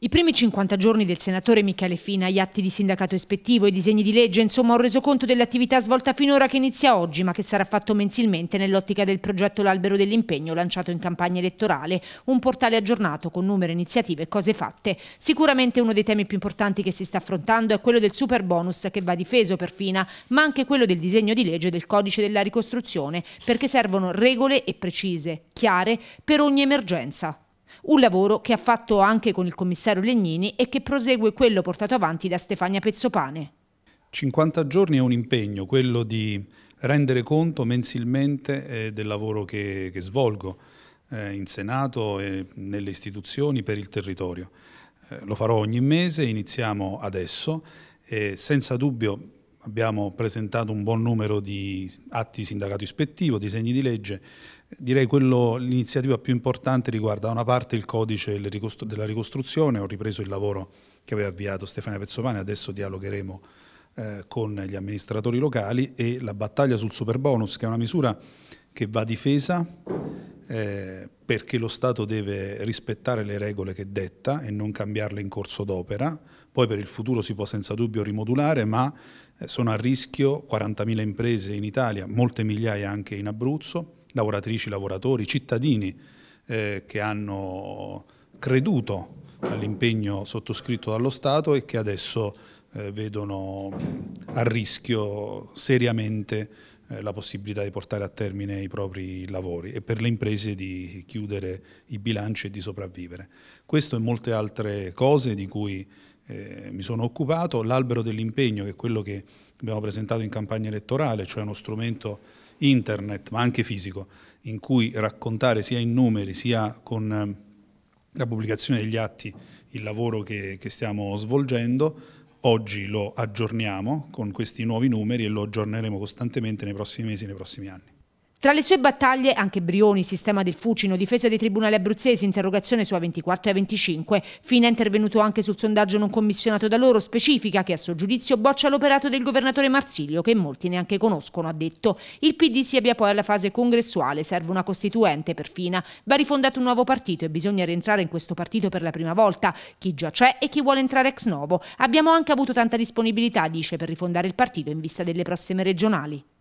I primi 50 giorni del senatore Michele Fina, gli atti di sindacato ispettivo i disegni di legge, insomma un resoconto dell'attività svolta finora che inizia oggi ma che sarà fatto mensilmente nell'ottica del progetto L'Albero dell'Impegno lanciato in campagna elettorale, un portale aggiornato con numero, iniziative e cose fatte. Sicuramente uno dei temi più importanti che si sta affrontando è quello del super bonus che va difeso per Fina, ma anche quello del disegno di legge del codice della ricostruzione, perché servono regole e precise, chiare, per ogni emergenza un lavoro che ha fatto anche con il commissario Legnini e che prosegue quello portato avanti da Stefania Pezzopane. 50 giorni è un impegno, quello di rendere conto mensilmente eh, del lavoro che, che svolgo eh, in Senato e nelle istituzioni per il territorio. Eh, lo farò ogni mese, iniziamo adesso e senza dubbio abbiamo presentato un buon numero di atti sindacato ispettivo, disegni di legge. Direi che l'iniziativa più importante riguarda da una parte il codice della ricostruzione, ho ripreso il lavoro che aveva avviato Stefania Pezzopane, adesso dialogheremo eh, con gli amministratori locali e la battaglia sul superbonus che è una misura che va difesa eh, perché lo Stato deve rispettare le regole che detta e non cambiarle in corso d'opera, poi per il futuro si può senza dubbio rimodulare, ma eh, sono a rischio 40.000 imprese in Italia, molte migliaia anche in Abruzzo, lavoratrici, lavoratori, cittadini eh, che hanno creduto all'impegno sottoscritto dallo Stato e che adesso eh, vedono mm, a rischio seriamente eh, la possibilità di portare a termine i propri lavori e per le imprese di chiudere i bilanci e di sopravvivere. Questo e molte altre cose di cui eh, mi sono occupato, l'albero dell'impegno, che è quello che abbiamo presentato in campagna elettorale, cioè uno strumento internet, ma anche fisico, in cui raccontare sia in numeri sia con eh, la pubblicazione degli atti il lavoro che, che stiamo svolgendo. Oggi lo aggiorniamo con questi nuovi numeri e lo aggiorneremo costantemente nei prossimi mesi e nei prossimi anni. Tra le sue battaglie anche Brioni, sistema del Fucino, difesa dei tribunali abruzzesi, interrogazione su A24 e A25. Fine è intervenuto anche sul sondaggio non commissionato da loro, specifica che a suo giudizio boccia l'operato del governatore Marsilio, che molti neanche conoscono, ha detto. Il PD si avvia poi alla fase congressuale, serve una costituente per Fina. Va rifondato un nuovo partito e bisogna rientrare in questo partito per la prima volta, chi già c'è e chi vuole entrare ex novo. Abbiamo anche avuto tanta disponibilità, dice, per rifondare il partito in vista delle prossime regionali.